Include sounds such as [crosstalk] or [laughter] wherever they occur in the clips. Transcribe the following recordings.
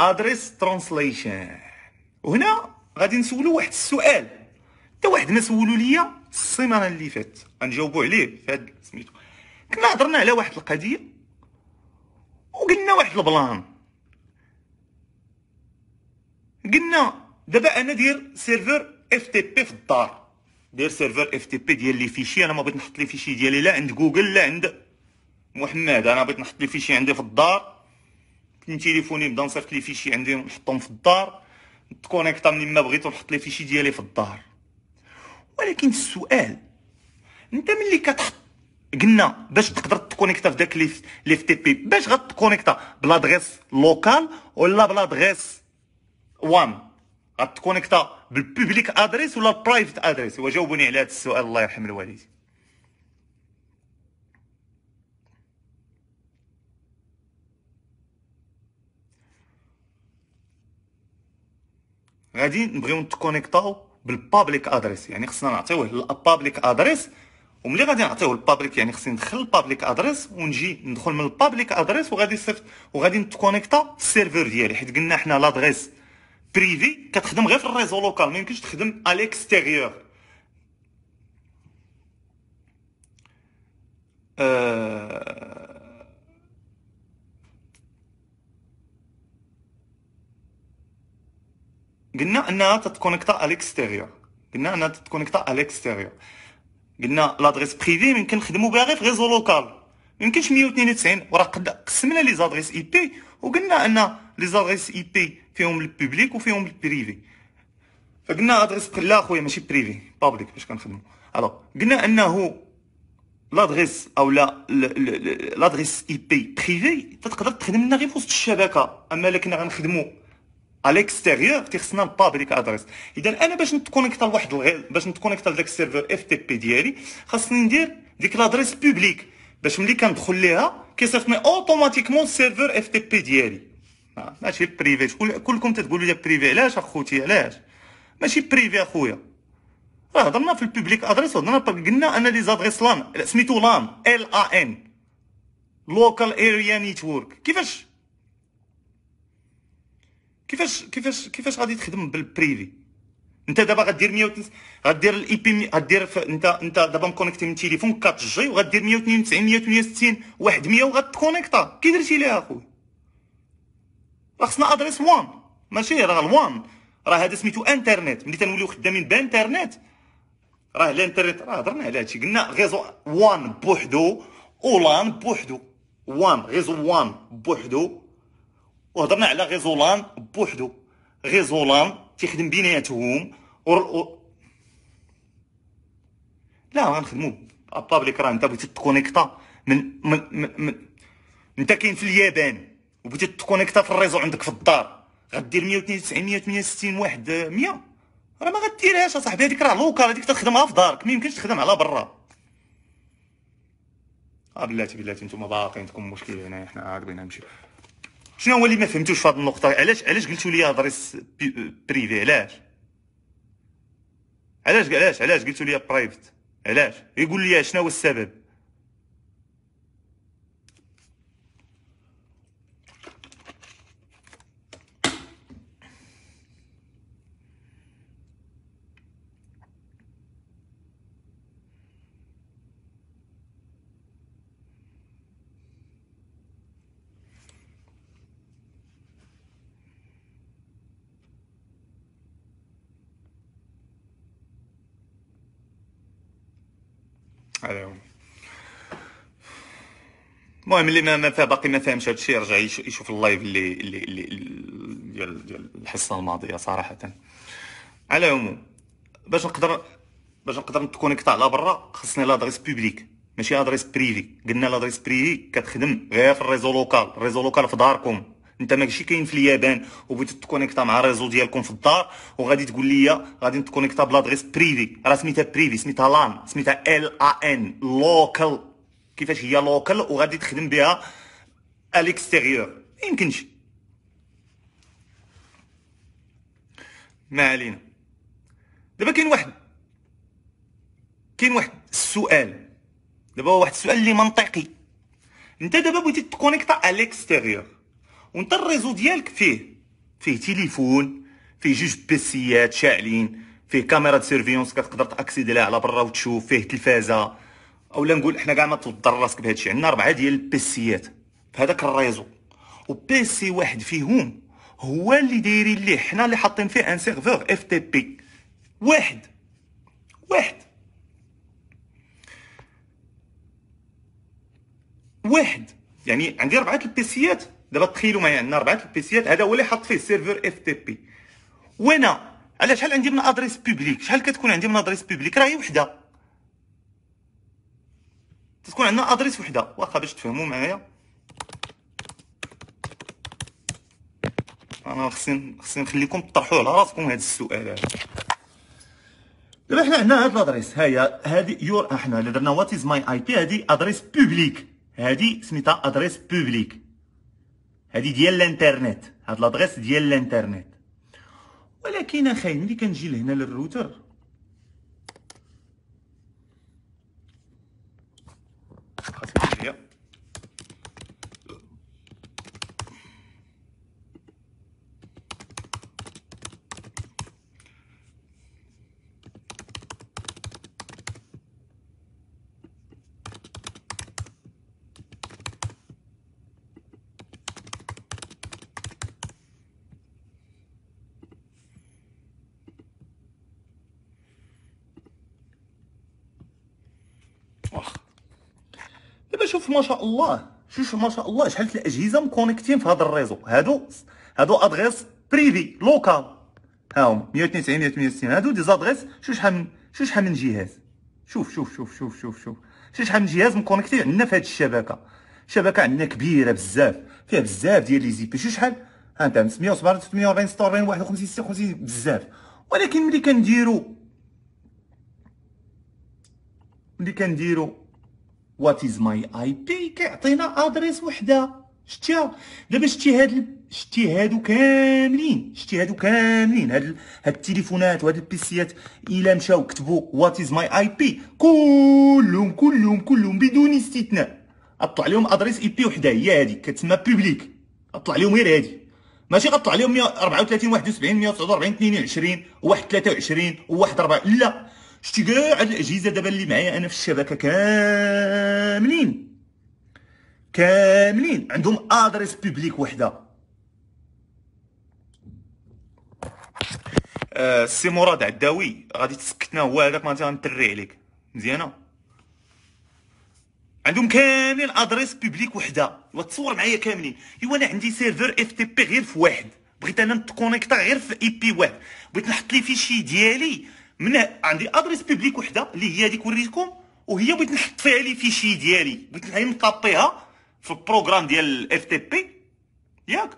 ادريس ترانسليشن وهنا غادي نسولو واحد السؤال حتى واحد ما سولو ليا السيمانه اللي فاتت غنجاوبو عليه في هاد سميتو كنا هضرنا على واحد القضيه وقلنا واحد البلان قلنا دابا انا داير سيرفر اف تي بي في الدار داير سيرفر اف تي بي ديال لي فيشي انا ما بغيت نحط لي فيشي ديالي لا عند جوجل لا عند محمد انا بغيت نحط لي فيشي عندي في الدار اثنين تيليفوني نبدا نصيفط لي فيشي عندي نحطهم في الدار نتكونيكتا من ما بغيت ونحط لي فيشي ديالي في الدار ولكن السؤال انت ملي كتحط قلنا باش تقدر تكونيكتا في داك ليف تي بي باش غتكونيكتا بلادغيس لوكال ولا بلادغيس وان غتكونيكتا بالبوبليك ادريس ولا برايفت ادريس وجاوبوني على هذا السؤال الله يرحم الوالدين غادي نبغيو نتكونيكطاو بالبابليك ادريس يعني خصنا نعطيوه للبابليك ادريس وملي غادي نعطيوه البابليك يعني خصني ندخل البابليك ادريس ونجي ندخل من البابليك ادريس وغادي صيفط وغادي نتكونيكطا السيرفر ديالي حيت قلنا حنا لادريس بريفي كتخدم غير في الريزو لوكال مايمكنش تخدم اليكستيريور الاكستيريور أه قلنا انها تتكونكتا على قلنا انها تتكونكتا على قلنا لادريس بريفي يمكن نخدموا بها غير في ريزو لوكال يمكنش 192 وراه قد قسمنا لي زادريس اي بي وقلنا ان لي زادريس اي بي فيهم البوبليك وفيهم البريفي فقلنا ادريس لا خويا ماشي بريفي بابليك باش كنخدموا الوغ قلنا انه لادريس او لا لادريس اي بي بريفي تقدر تخدم لنا غير في وسط الشبكه اما الا كنا غنخدموا على الاكستيريور تيخصنا البابليك ادريس اذا انا باش نتكونيكتا لواحد الغير باش نتكونيكتا لذاك السيرفر اف تي بي ديالي خاصني ندير ديك لادريس بوبليك باش ملي كندخل ليها كيصيفطني اوتوماتيكمون السيرفر اف تي بي ديالي آه، ماشي بريفي شكون كلكم تتقولوا لي بريفي علاش اخوتي علاش ماشي بريفي اخويا راه هضرنا في البوبليك ادريس هضرنا قلنا ان لي زادريس لان سميتو لان ال ا ان لوكال اريا نيتورك كيفاش كيفاش كيفاش كيفاش غادي تخدم بالبريفي انت دابا غدير 100 غدير الاي e بي غدير انت انت دابا مكونيكتي من تليفون 4 جي وغدير 192 168 واحد 100 وغتكونيكتا كي درتي ليها اخويا راه خصنا ادريس وان ماشي راه الوان راه هذا سميتو انترنت ملي تنوليو خدامين بانترنت راه الانترنت راه هضرنا على هادشي قلنا غيزو وان بوحدو ولان بوحدو وان غيزو وان بوحدو وهضرنا على غيزولان بوحدو غيزولان تيخدم بيناتهم ور... لا غنخدمو ابابليك راه انت بغيتي تكونيكتا من من من, انت كاين في اليابان وبغيتي تكونيكتا في الريزو عندك في الدار غدير 192 168 واحد 100 راه ما غديرهاش اصاحبي هذيك راه لوكال هذيك تخدمها في دارك ما يمكنش تخدم على برا اه بلاتي بلاتي انتم باقيين عندكم مشكل هنايا حنا عاقبين نمشيو شنو هو اللي ما فهمتوش في هذه النقطه علاش علاش قلتوا لي ادريس بريفي علاش علاش علاش علاش قلتوا لي برايفت علاش يقول لي شنو هو السبب المهم اللي ما باقي ما فاهمش هادشي يرجع يشوف اللايف اللي اللي اللي ديال ديال الحصه الماضيه صراحه على العموم باش نقدر باش نقدر نتكونيكتا على برا خصني لادريس بوبليك ماشي ادريس بريفي قلنا لادريس بريفي كتخدم غير في الريزو لوكال الريزو لوكال في داركم انت ماشي كاين في اليابان وبغيتي تكونيكتا مع الريزو ديالكم في الدار وغادي تقول لي غادي نتكونيكتا بلادريس بريفي راه سميتها بريفي سميتها لان سميتها ال ا ان لوكال كيفاش هي لوكال وغادي تخدم بها الاكستيريور ما يمكنش ما علينا دابا كاين واحد كاين واحد السؤال دابا واحد السؤال اللي منطقي انت دابا بغيتي تكونيكتا على الاكستيريور وانت الريزو ديالك فيه فيه تليفون فيه جوج بيسيات شاعلين فيه كاميرا سيرفيونس كتقدر تاكسيدي لها على برا وتشوف فيه تلفازه اولا نقول حنا كاع ما تضر راسك بهذا الشيء عندنا اربعه ديال البيسيات في هذاك الريزو وبيسي واحد فيهم هو اللي دايرين ليه حنا اللي حاطين فيه ان سيرفور اف تي بي واحد واحد واحد يعني عندي اربعه البيسيات دابا تخيلوا معايا عندنا اربعه البيسيات هذا هو اللي حط فيه السيرفر اف تي بي وانا على شحال عندي من ادريس بوبليك شحال كتكون عندي من ادريس بوبليك راه هي وحده تكون عندنا ادريس وحده واخا باش تفهموا معايا انا خصني خصني نخليكم تطرحوا على راسكم هذا السؤال هذا دابا حنا عندنا هاد الادريس ها هي هادي يور حنا اللي درنا وات از ماي اي بي هادي ادريس بوبليك هادي سميتها ادريس بوبليك هذه ديال الانترنت هاد لادريس ديال الانترنت ولكن اخاي ملي كنجي لهنا للروتر شوف ما شاء الله شوف ما شاء الله شحال الاجهزه مكونيكتين في هذا الريزو هادو هادو ادغيس بريفي لوكال ها هما 192 168 هادو دي زادغيس شوف شحال من شوف شحال من جهاز شوف شوف شوف شوف شوف شوف شوف شحال من جهاز مكونيكتي عندنا في هذه الشبكه الشبكه عندنا كبيره بزاف فيها بزاف ديال لي زيبي شوف شحال ها انت 547 48 46 51 56 بزاف ولكن ملي كنديرو ملي كنديرو وات از ماي اي بي كيعطينا ادريس وحده شتيها دابا شتي هاد شتي هادو كاملين شتي هادو كاملين هاد هاد التليفونات وهاد البيسيات الا مشاو كتبوا وات از ماي اي بي كلهم كلهم كلهم بدون استثناء اطلع لهم ادريس اي بي وحده هي هادي كتسمى بوبليك اطلع لهم غير هادي ماشي غطلع لهم 134 71 149 22 21 23 1 لا شتي كاع الاجهزه دابا اللي معايا انا في الشبكه كاملين كاملين عندهم ادريس بوبليك وحده آه السي مراد عداوي غادي تسكتنا هو هذاك ما غنتري عليك مزيانه عندهم كاملين ادريس بوبليك وحده وتصور معايا كاملين ايوا انا عندي سيرفر اف تي بي غير في واحد بغيت انا نتكونيكتا غير في اي بي واحد بغيت نحط لي فيشي ديالي من عندي ادريس بيبليك وحده اللي هي هذيك وريتكم وهي بغيت نحط فيها لي فيشي ديالي بغيت نكابيها في البروغرام ديال الاف تي بي ياك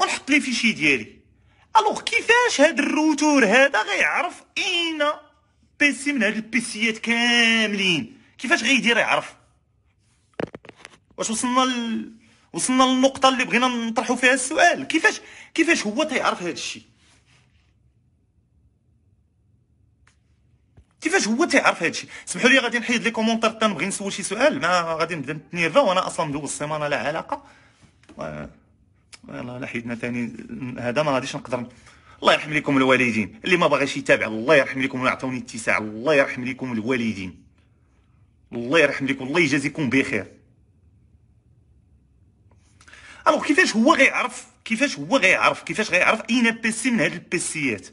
ونحط لي فيشي ديالي الوغ كيفاش هاد الروتور هذا غيعرف اين بيسي من هاد البيسيات كاملين كيفاش غيدير يعرف واش وصلنا ال... وصلنا للنقطه اللي بغينا نطرحوا فيها السؤال كيفاش كيفاش هو تيعرف هاد الشيء كيفاش هو تيعرف هادشي سمحوا لي غادي نحيد لي كومونتير حتى نبغي نسول شي سؤال ما غادي نبدا نتنيرفا وانا اصلا مدوز السيمانه لا علاقه والله يلاه لا حيدنا ثاني هذا ما غاديش نقدر الله يرحم لكم الوالدين اللي ما باغيش يتابع الله يرحم لكم ويعطوني اتساع الله يرحم لكم الوالدين الله يرحم لكم الله يجازيكم بخير الوغ كيفاش هو غيعرف كيفاش هو غيعرف كيفاش غيعرف اين بيسي من هاد البيسيات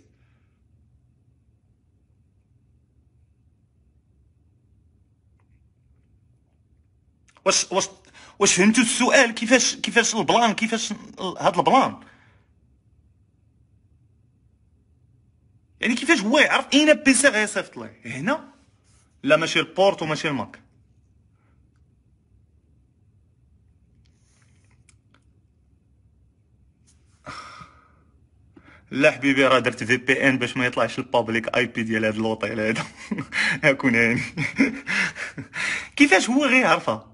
واش واش واش فهمتوا السؤال كيفاش كيفاش البلان كيفاش هذا البلان يعني كيفاش هو يعرف اين سي غيصيفط ليه هنا لا ماشي البورت وماشي الماك لا حبيبي راه درت في بي ان باش ما يطلعش البابليك اي بي ديال هاد الوطيل هذا [laughs] هكون يعني [laughs] كيفاش هو غيعرفها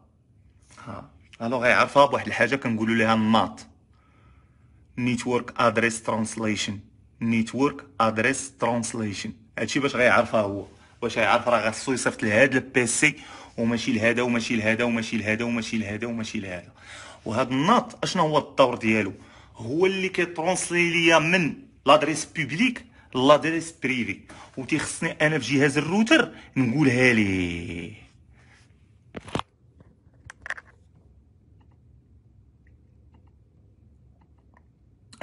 الوغ آه. يعرفها eh, بواحد الحاجه كنقولوا لها النات نيتورك ادريس ترانسليشن نيتورك ادريس ترانسليشن هادشي باش غيعرفها هو واش غيعرف راه خاصو يصيفط لهاد البيسي وماشي لهذا وماشي لهذا وماشي لهذا وماشي لهذا وماشي لهذا وهاد النات اشنو هو الدور ديالو هو اللي كيترونسلي ليا من لادريس بوبليك لادريس بريفي وتيخصني انا في جهاز الروتر نقولها ليه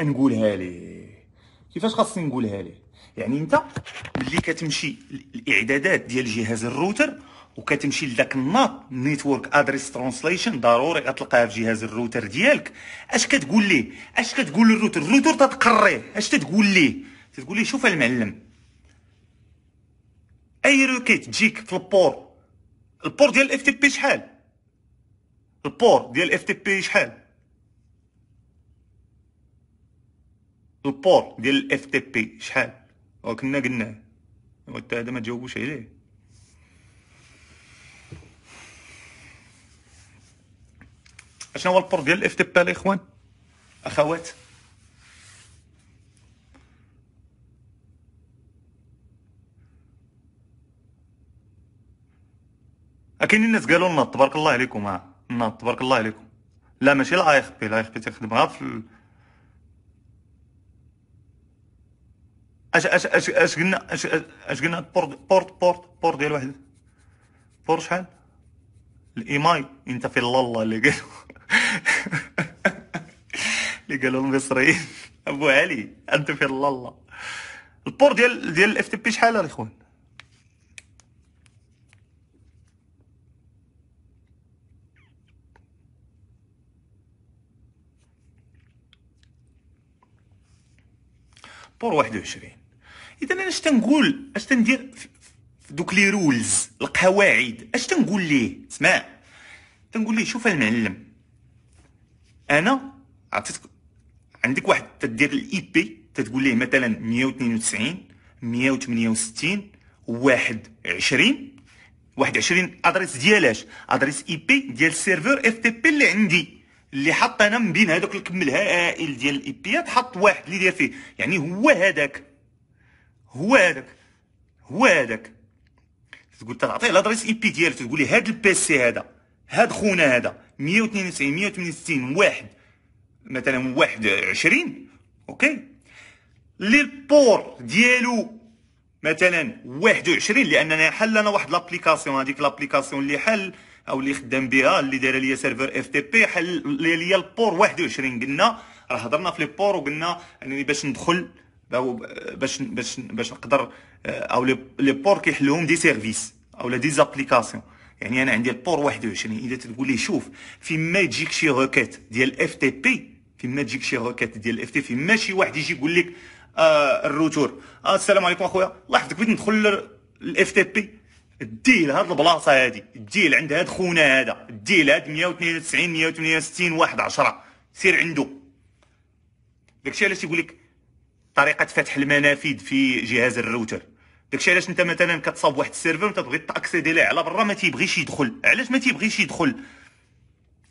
نقولها ليه كيفاش خاصني نقولها ليه يعني انت ملي كتمشي الاعدادات ديال جهاز الروتر وكتمشي لذاك الناط نيتورك ادريس ترانسليشن ضروري غتلقاها في جهاز الروتر ديالك اش كتقول ليه اش كتقول للروتر الروتر تتقريه اش تتقول ليه تتقول ليه شوف المعلم اي روكيت تجيك في البور البور ديال الاف تي بي شحال البور ديال الاف تي بي شحال البور ديال الاف تي بي شحال وكنا قلناه وانت هذا ما تجاوبوش عليه اشنو هو البور ديال الاف تي بي الاخوان اخوات كاينين الناس قالوا لنا تبارك الله عليكم ها آه. نعم، تبارك الله عليكم لا ماشي الاي اخ بي الاي اخ بي تخدم غير في اش اش اش اش قلنا اش اش قلنا بورت بورت بورت بورت ديال واحد بور شحال الايماي انت في الله اللي قالوا اللي قالوا المصريين ابو علي انت في الله البور ديال ديال الاف تي بي شحال يا اخوان بور واحد وعشرين اذا انا اش تنقول اش تندير في دوك لي رولز القواعد اش تنقول ليه اسمع تنقول ليه شوف المعلم انا عطيتك عندك واحد تدير الاي بي e تتقول ليه مثلا 192 168 21 21 ادريس ديالاش ادريس اي e بي ديال السيرفور اف تي بي اللي عندي اللي حط انا من بين هذوك الكم الهائل ديال الاي e بيات حط واحد اللي داير فيه يعني هو هذاك هو هذاك هو هذاك تقول تعطيه لادريس اي بي ديالو تقول هذا هاد البيسي هذا هاد خونا هذا 192 168 واحد مثلا واحد 20 اوكي لي البور ديالو مثلا 21 لاننا حل انا واحد لابليكاسيون هذيك لابليكاسيون اللي حل او اللي خدام بها اللي دايره ليا سيرفر اف تي بي حل ليا البور 21 قلنا راه هضرنا في لي بور وقلنا انني باش ندخل باش باش باش نقدر آه، او لي بور كيحلوهم دي سيرفيس اولا دي زابليكاسيون يعني انا عندي البور 21 يعني اذا تقول لي شوف فيما تجيك شي روكيت ديال اف تي بي فيما تجيك شي روكيت ديال اف تي في ما شي واحد يجي يقول لك آه الروتور آه السلام عليكم اخويا الله يحفظك بغيت ندخل الاف تي بي دي هاد البلاصه هادي دي عند هاد خونا هذا دي هاد 192 168 واحد 10 سير عنده داكشي علاش يقول لك طريقه فتح المنافذ في جهاز الروتر داكشي علاش انت مثلا كتصاوب واحد السيرفر وانت تبغي تاكسيدي ليه على برا ما تيبغيش يدخل علاش ما تيبغيش يدخل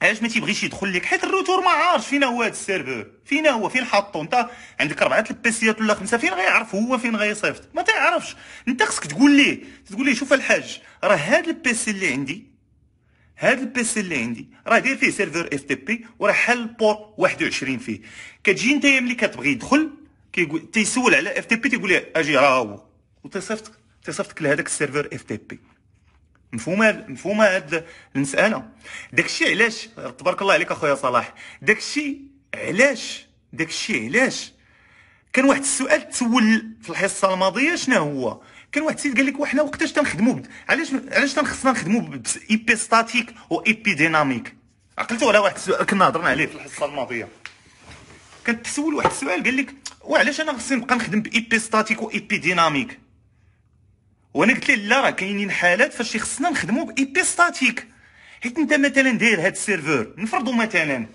علاش ما تيبغيش يدخل لك حيت الروتور ما عارفش فين هو هذا السيرفر فين هو فين حاطو انت عندك اربعه البيسيات ولا خمسه فين غيعرف هو فين غيصيفط ما تعرفش انت خصك تقول ليه تقول ليه شوف الحاج راه هذا البيسي اللي عندي هذا البيسي اللي عندي راه داير فيه سيرفر اف تي بي وراه حل بور 21 فيه كتجي انت ملي كتبغي تدخل كيقول تيسول على اف تي بي تيقول ليه اجي راه هو وتصيفط تصيفطك لهذاك السيرفر اف تي بي مفهومه مفهومه هاد المساله داكشي علاش تبارك الله عليك اخويا صلاح داكشي علاش داكشي علاش كان واحد السؤال تسول في الحصه الماضيه شنو هو كان واحد السيد قال لك وحنا وقتاش تنخدموا علاش علاش تنخصنا نخدموا اي بي ستاتيك و اي بي ديناميك عقلتوا على واحد السؤال كنا هضرنا عليه في الحصه الماضيه كان تسول واحد السؤال قال لك وعلاش انا خصني نبقى نخدم باي بي ستاتيك واي بي ديناميك وانا قلت ليه لا راه كاينين حالات فاش خصنا نخدمو باي بي ستاتيك حيت انت مثلا داير هاد السيرفور نفرضو مثلا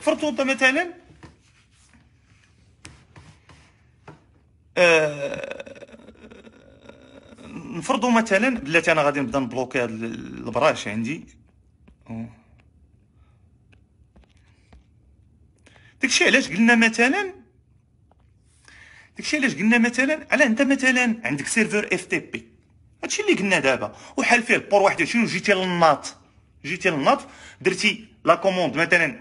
فرضو انت مثلا آه نفرضو مثلا بلاتي انا غادي نبدا نبلوكي هاد البراش عندي داكشي علاش قلنا مثلا داكشي علاش قلنا مثلا على انت مثلا عندك سيرفر اف تي بي هادشي اللي قلنا دابا وحال فيه البور 21 وجيتي للناط جيتي للناط درتي لا كوموند مثلا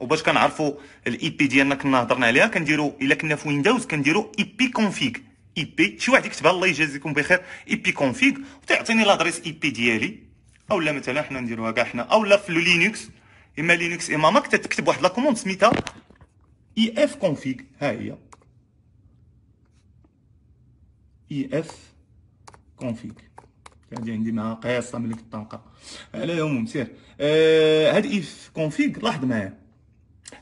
وباش كنعرفوا الاي بي e ديالنا كنا هضرنا عليها كنديروا الا كنا في ويندوز كنديروا اي بي كونفيغ اي بي شي واحد يكتبها الله يجازيكم بخير اي بي كونفيغ وتعطيني لادريس اي e بي ديالي اولا مثلا حنا نديروها كاع حنا اولا في لينكس اما لينكس اما ماك تكتب واحد لا كوموند سميتها اي اف كونفيغ ها هي اي اف كونفيك غادي عندي معها قياصه من كنت على العموم سير آه هاد اف كونفيك لاحظ معايا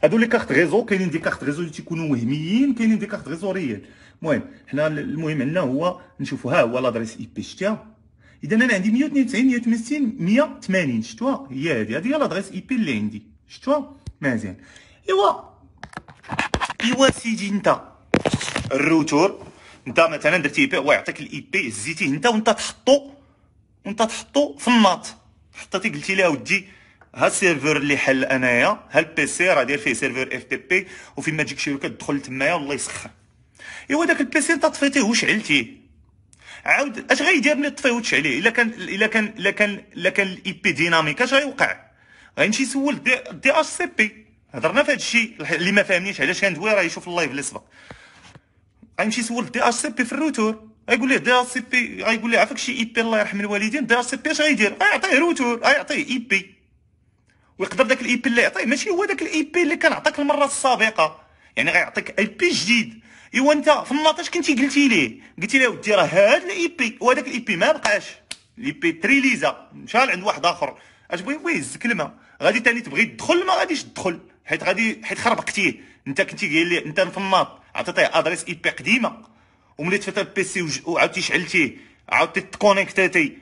هادو لي كارت ريزو كاينين دي كارت ريزو اللي تيكونوا وهميين كاينين دي كارت ريزو ريال المهم حنا المهم عندنا هو نشوفوا ها هو لادريس اي بي شتيها اذا انا عندي 192 168 180 شتوها هي هادي هادي هي لادريس اي بي اللي عندي شتوها مزيان ايوا ايوا سيدي انت الروتور انت مثلا درتي بي هو يعطيك الاي بي هزيتيه انت وانت تحطو وانت تحطو في الناط حطيتي قلتي لها ودي ها السيرفر اللي حل انايا ها البيسي راه داير فيه سيرفر اف تي بي وفين ما تجيك شي تدخل تمايا والله يسخن ايوا داك البيسي انت طفيتيه وشعلتيه عاود اش غيدير ملي طفيه وتشعليه الا كان الا كان الا كان الا كان الاي بي ديناميك اش غيوقع غيمشي يسول دي, دي اش سي بي هضرنا في هذا الشيء اللي ما فهمنيش علاش كندوي راه يشوف اللايف اللي سبق غيمشي يسول دي اش سي بي في الروتور غيقول ليه دي اش سي بي غيقول ليه عافاك شي اي بي الله يرحم الوالدين دي اش سي بي اش غيدير غيعطيه روتور غيعطيه اي بي ويقدر داك الاي بي اللي يعطيه ماشي هو داك الاي بي اللي كان عطاك المره السابقه يعني غيعطيك اي بي جديد ايوا انت في الناطش كنتي قلتي ليه قلتي ليه ودي راه هاد الاي بي وهذاك الاي بي ما بقاش الاي بي تريليزا مشى لعند واحد اخر اش بغي بغي يهزك الماء غادي تاني تبغي تدخل ما غاديش تدخل حيت غادي حيت خربقتيه انت كنتي قايل لي انت في الناط عطيتيه ادريس اي بي قديمه وملي تفتح البيسي وعاودتي شعلتيه عاودتي تكونيكتيتي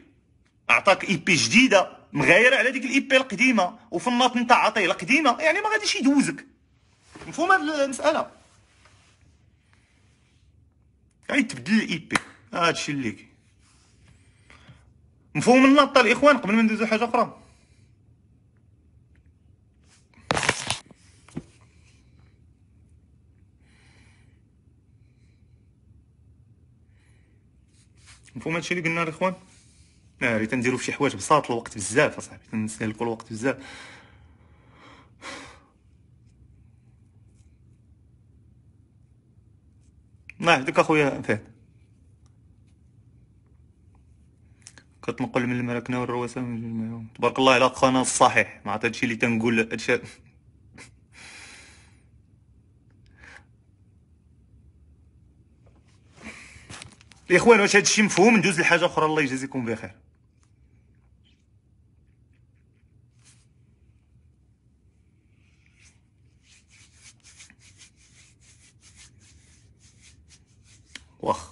عطاك اي بي جديده مغايره على ديك الاي بي القديمه وفي الناط نتا عطيه القديمه يعني ما غاديش يدوزك مفهوم هاد المساله غادي تبدل الاي بي هادشي اللي مفهوم الناط الاخوان قبل ما ندوزو حاجه اخرى فهمتوا هادشي اللي قلنا الاخوان ناري تنديروا فشي حوايج بساط الوقت بزاف اصاحبي تنسالكو الوقت بزاف الله يهديك اخويا فهد كتنقل من المراكنه والرواسه تبارك الله على قناه الصحيح مع هادشي اللي تنقول هادشي الاخوان واش هادشي مفهوم ندوز لحاجه اخرى الله يجازيكم بخير واخ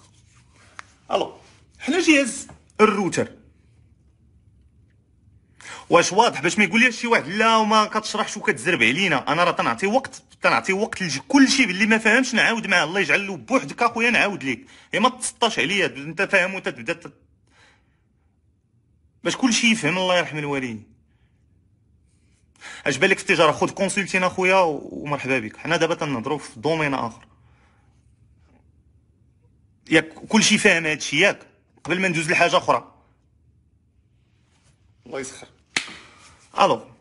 الو حنا جهاز الروتر واش واضح باش ما يقول شي واحد لا وما كتشرحش وكتزرب علينا انا راه تنعطي وقت تنعطي وقت لكلشي اللي ما فهمش نعاود معاه الله يجعل له بوحدك اخويا نعاود ليك يا إيه، ما تسطاش عليا انت فاهم وانت تت... باش كلشي يفهم الله يرحم الوالدين اش بالك في التجاره خذ كونسلتينا اخويا ومرحبا بك حنا دابا تنهضروا في دومين اخر ياك كلشي فاهم هادشي ياك قبل ما ندوز لحاجه اخرى الله يسخر Hello.